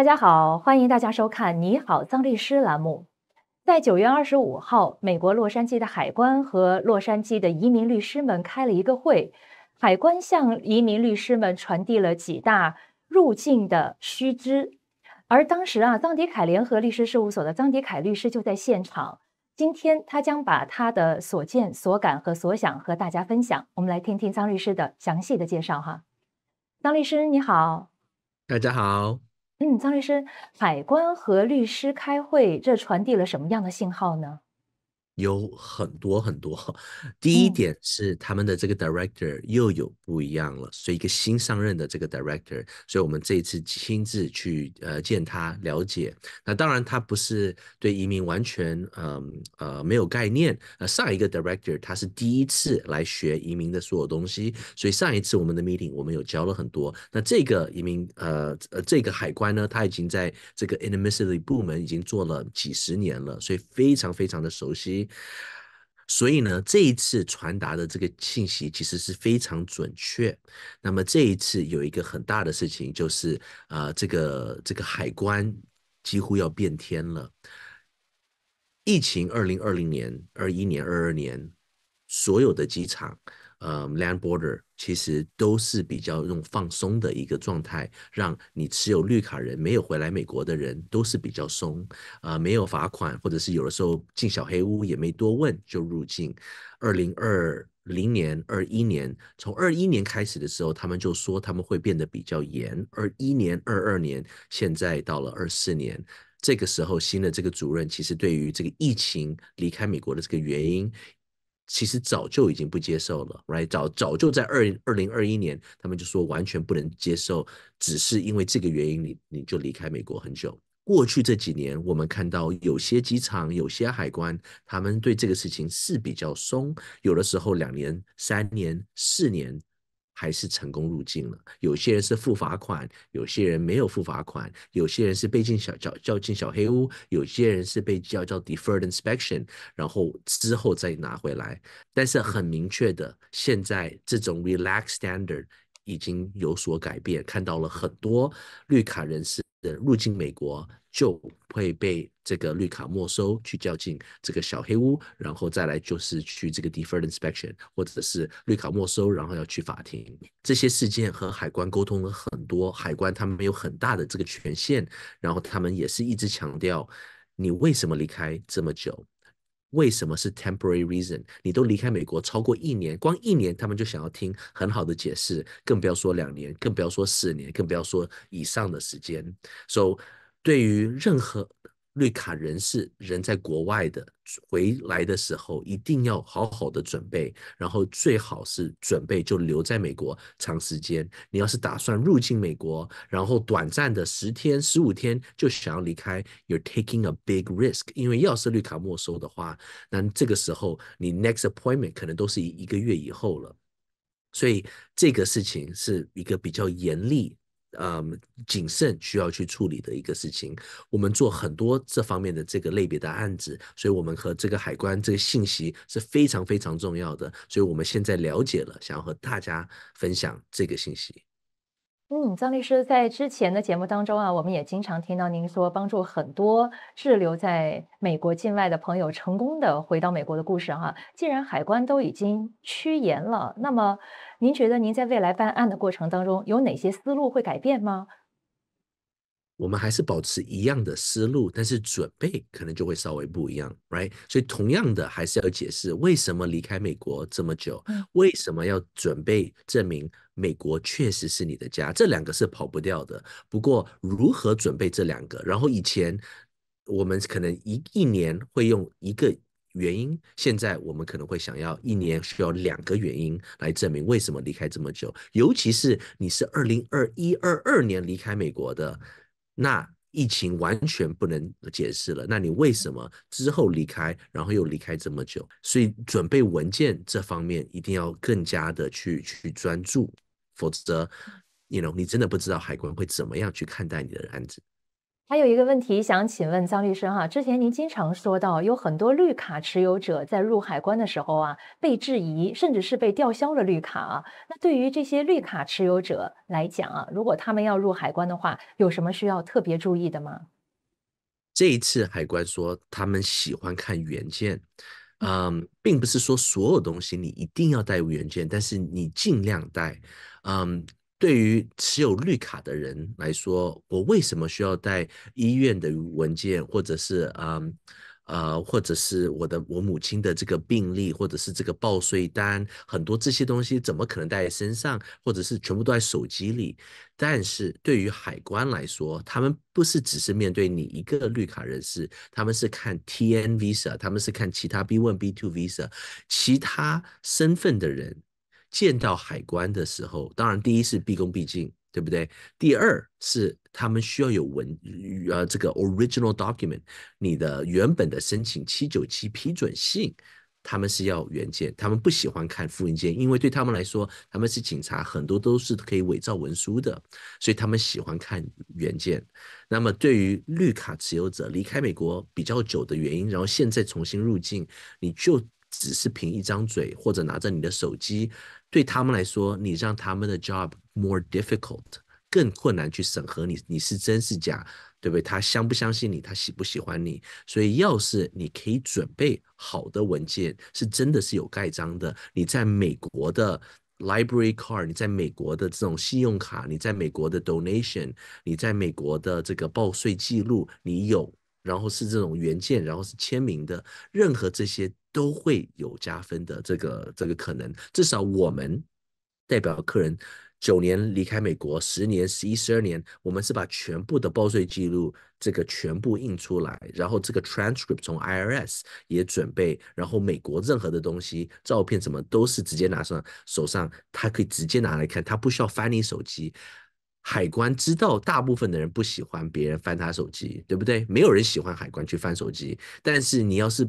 大家好，欢迎大家收看《你好，张律师》栏目。在九月二十五号，美国洛杉矶的海关和洛杉矶的移民律师们开了一个会，海关向移民律师们传递了几大入境的须知。而当时啊，张迪凯联合律师事务所的张迪凯律师就在现场。今天他将把他的所见、所感和所想和大家分享。我们来听听张律师的详细的介绍哈。张律师，你好。大家好。嗯，张律师，海关和律师开会，这传递了什么样的信号呢？有很多很多，第一点是他们的这个 director 又有不一样了，所以一个新上任的这个 director，所以我们这一次亲自去呃见他了解。那当然他不是对移民完全嗯呃没有概念，呃上一个 director 他是第一次来学移民的所有东西，所以上一次我们的 meeting 我们有教了很多。那这个移民呃呃这个海关呢，他已经在这个 i n embassy 部门已经做了几十年了，所以非常非常的熟悉。所以呢，这一次传达的这个信息其实是非常准确。那么这一次有一个很大的事情，就是啊，这个这个海关几乎要变天了。疫情二零二零年、二一年、二二年，所有的机场。呃，land border 其实都是比较用放松的一个状态，让你持有绿卡人没有回来美国的人都是比较松，啊，没有罚款，或者是有的时候进小黑屋也没多问就入境。二零二零年、二一年，从二一年开始的时候，他们就说他们会变得比较严。二一年、二二年，现在到了二四年，这个时候新的这个主任其实对于这个疫情离开美国的这个原因。其实早就已经不接受了，right？早早就在二二零二一年，他们就说完全不能接受，只是因为这个原因，你你就离开美国很久。过去这几年，我们看到有些机场、有些海关，他们对这个事情是比较松，有的时候两年、三年、四年。还是成功入境了。有些人是付罚款，有些人没有付罚款，有些人是被进小叫叫进小黑屋，有些人是被叫叫 deferred inspection，然后之后再拿回来。但是很明确的，现在这种 r e l a x standard。已经有所改变，看到了很多绿卡人士的入境美国就会被这个绿卡没收，去叫进这个小黑屋，然后再来就是去这个 deferred inspection，或者是绿卡没收，然后要去法庭。这些事件和海关沟通了很多，海关他们没有很大的这个权限，然后他们也是一直强调，你为什么离开这么久？为什么是 temporary reason？你都离开美国超过一年，光一年他们就想要听很好的解释，更不要说两年，更不要说四年，更不要说以上的时间。So，对于任何绿卡人士人在国外的回来的时候，一定要好好的准备，然后最好是准备就留在美国长时间。你要是打算入境美国，然后短暂的十天、十五天就想要离开，You're taking a big risk，因为要是绿卡没收的话，那这个时候你 next appointment 可能都是一个月以后了。所以这个事情是一个比较严厉。嗯，谨慎需要去处理的一个事情，我们做很多这方面的这个类别的案子，所以我们和这个海关这个信息是非常非常重要的，所以我们现在了解了，想要和大家分享这个信息。嗯，张律师在之前的节目当中啊，我们也经常听到您说帮助很多滞留在美国境外的朋友成功的回到美国的故事哈。既然海关都已经趋严了，那么您觉得您在未来办案的过程当中有哪些思路会改变吗？我们还是保持一样的思路，但是准备可能就会稍微不一样，right？所以同样的还是要解释为什么离开美国这么久，为什么要准备证明美国确实是你的家，这两个是跑不掉的。不过如何准备这两个，然后以前我们可能一一年会用一个原因，现在我们可能会想要一年需要两个原因来证明为什么离开这么久，尤其是你是二零二一二二年离开美国的。那疫情完全不能解释了。那你为什么之后离开，然后又离开这么久？所以准备文件这方面一定要更加的去去专注，否则，你 know 你真的不知道海关会怎么样去看待你的案子。还有一个问题想请问张律师哈，之前您经常说到有很多绿卡持有者在入海关的时候啊被质疑，甚至是被吊销了绿卡。那对于这些绿卡持有者来讲啊，如果他们要入海关的话，有什么需要特别注意的吗？这一次海关说他们喜欢看原件，嗯，并不是说所有东西你一定要带原件，但是你尽量带，嗯。对于持有绿卡的人来说，我为什么需要带医院的文件，或者是啊呃，或者是我的我母亲的这个病历，或者是这个报税单，很多这些东西怎么可能带在身上，或者是全部都在手机里？但是对于海关来说，他们不是只是面对你一个绿卡人士，他们是看 TN visa，他们是看其他 B one B two visa，其他身份的人。见到海关的时候，当然第一是毕恭毕敬，对不对？第二是他们需要有文，呃，这个 original document，你的原本的申请七九七批准信，他们是要原件，他们不喜欢看复印件，因为对他们来说，他们是警察，很多都是可以伪造文书的，所以他们喜欢看原件。那么对于绿卡持有者离开美国比较久的原因，然后现在重新入境，你就只是凭一张嘴，或者拿着你的手机。对他们来说，你让他们的 job more difficult，更困难去审核你，你是真是假，对不对？他相不相信你，他喜不喜欢你？所以要是你可以准备好的文件是真的是有盖章的，你在美国的 library card，你在美国的这种信用卡，你在美国的 donation，你在美国的这个报税记录你有，然后是这种原件，然后是签名的，任何这些。都会有加分的这个这个可能，至少我们代表客人九年离开美国，十年、十一、十二年，我们是把全部的报税记录这个全部印出来，然后这个 transcript 从 IRS 也准备，然后美国任何的东西、照片什么都是直接拿上手上，他可以直接拿来看，他不需要翻你手机。海关知道大部分的人不喜欢别人翻他手机，对不对？没有人喜欢海关去翻手机，但是你要是。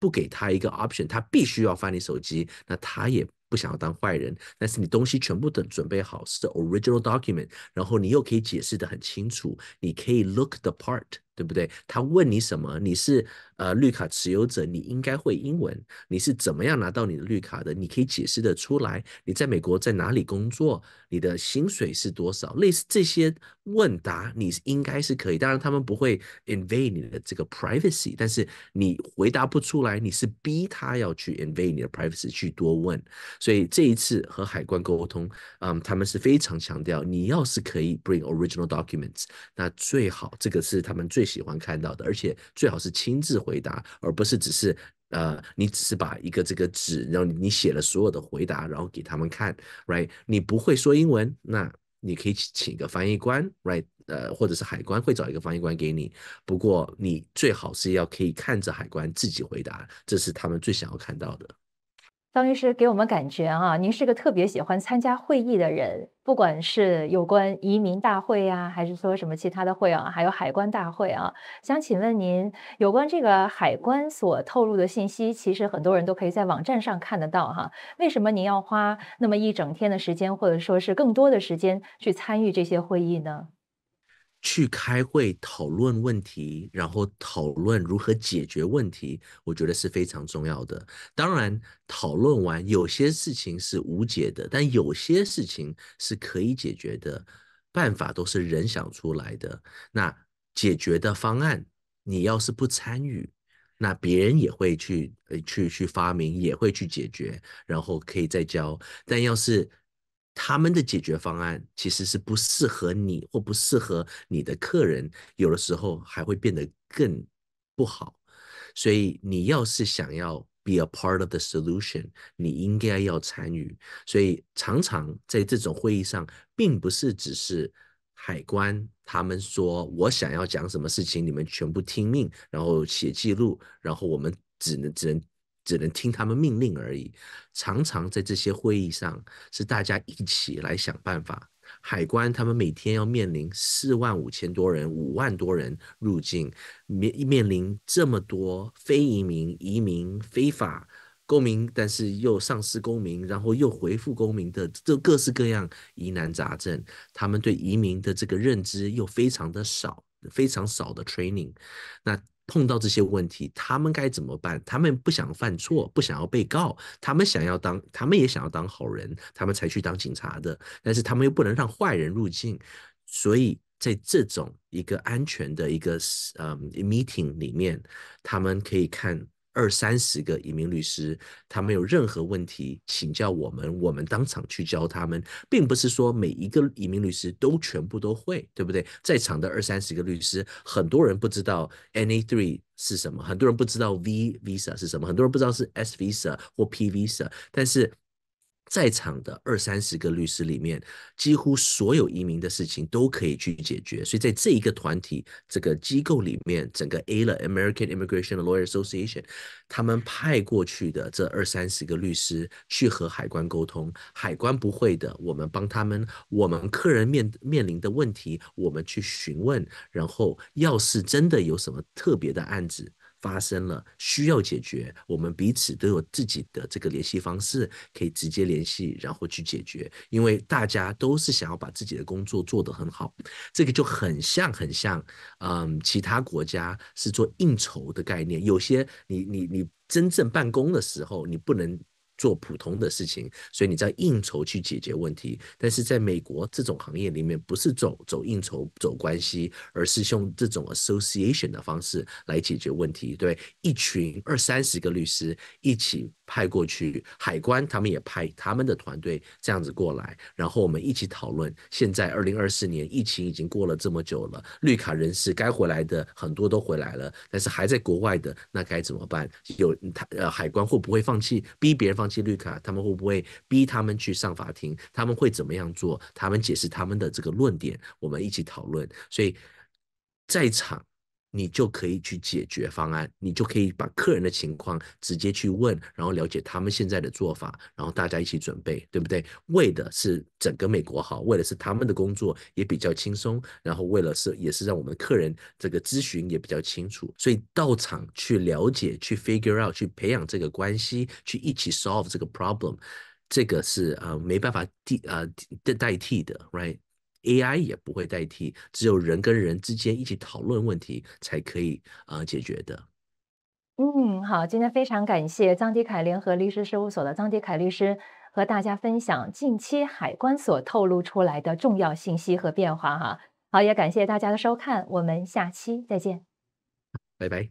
不给他一个 option，他必须要翻你手机，那他也不想要当坏人。但是你东西全部等准备好，是 original document，然后你又可以解释的很清楚，你可以 look the part，对不对？他问你什么，你是。呃，绿卡持有者，你应该会英文。你是怎么样拿到你的绿卡的？你可以解释的出来。你在美国在哪里工作？你的薪水是多少？类似这些问答，你应该是可以。当然，他们不会 invade 你的这个 privacy，但是你回答不出来，你是逼他要去 invade 你的 privacy 去多问。所以这一次和海关沟通，嗯，他们是非常强调，你要是可以 bring original documents，那最好，这个是他们最喜欢看到的，而且最好是亲自。回答，而不是只是呃，你只是把一个这个纸，然后你写了所有的回答，然后给他们看，right？你不会说英文，那你可以请请个翻译官，right？呃，或者是海关会找一个翻译官给你，不过你最好是要可以看着海关自己回答，这是他们最想要看到的。张律师给我们感觉啊，您是个特别喜欢参加会议的人，不管是有关移民大会呀，还是说什么其他的会啊，还有海关大会啊。想请问您，有关这个海关所透露的信息，其实很多人都可以在网站上看得到哈。为什么您要花那么一整天的时间，或者说是更多的时间去参与这些会议呢？去开会讨论问题，然后讨论如何解决问题，我觉得是非常重要的。当然，讨论完有些事情是无解的，但有些事情是可以解决的。办法都是人想出来的。那解决的方案，你要是不参与，那别人也会去、去、去发明，也会去解决，然后可以再教。但要是……他们的解决方案其实是不适合你或不适合你的客人，有的时候还会变得更不好。所以你要是想要 be a part of the solution，你应该要参与。所以常常在这种会议上，并不是只是海关他们说我想要讲什么事情，你们全部听命，然后写记录，然后我们只能只能。只能听他们命令而已。常常在这些会议上，是大家一起来想办法。海关他们每天要面临四万五千多人、五万多人入境，面面临这么多非移民、移民、非法公民，但是又丧失公民，然后又回复公民的这各式各样疑难杂症。他们对移民的这个认知又非常的少，非常少的 training。那碰到这些问题，他们该怎么办？他们不想犯错，不想要被告，他们想要当，他们也想要当好人，他们才去当警察的。但是他们又不能让坏人入境，所以在这种一个安全的一个嗯 meeting 里面，他们可以看。二三十个移民律师，他没有任何问题请教我们，我们当场去教他们，并不是说每一个移民律师都全部都会，对不对？在场的二三十个律师，很多人不知道 any three 是什么，很多人不知道 v visa 是什么，很多人不知道是 s visa 或 p visa，但是。在场的二三十个律师里面，几乎所有移民的事情都可以去解决。所以在这一个团体、这个机构里面，整个 A 了 American Immigration Lawyer Association，他们派过去的这二三十个律师去和海关沟通。海关不会的，我们帮他们。我们客人面面临的问题，我们去询问。然后要是真的有什么特别的案子。发生了需要解决，我们彼此都有自己的这个联系方式，可以直接联系，然后去解决。因为大家都是想要把自己的工作做得很好，这个就很像很像，嗯，其他国家是做应酬的概念。有些你你你真正办公的时候，你不能。做普通的事情，所以你在应酬去解决问题。但是在美国这种行业里面，不是走走应酬走关系，而是用这种 association 的方式来解决问题。对，一群二三十个律师一起。派过去海关，他们也派他们的团队这样子过来，然后我们一起讨论。现在二零二四年疫情已经过了这么久了，绿卡人士该回来的很多都回来了，但是还在国外的那该怎么办？有他呃海关会不会放弃逼别人放弃绿卡？他们会不会逼他们去上法庭？他们会怎么样做？他们解释他们的这个论点，我们一起讨论。所以在场。你就可以去解决方案，你就可以把客人的情况直接去问，然后了解他们现在的做法，然后大家一起准备，对不对？为的是整个美国好，为的是他们的工作也比较轻松，然后为了是也是让我们的客人这个咨询也比较清楚，所以到场去了解、去 figure out、去培养这个关系、去一起 solve 这个 problem，这个是呃没办法替呃代代替的，right？AI 也不会代替，只有人跟人之间一起讨论问题才可以呃解决的。嗯，好，今天非常感谢张迪凯联合律师事务所的张迪凯律师和大家分享近期海关所透露出来的重要信息和变化哈。好，也感谢大家的收看，我们下期再见，拜拜。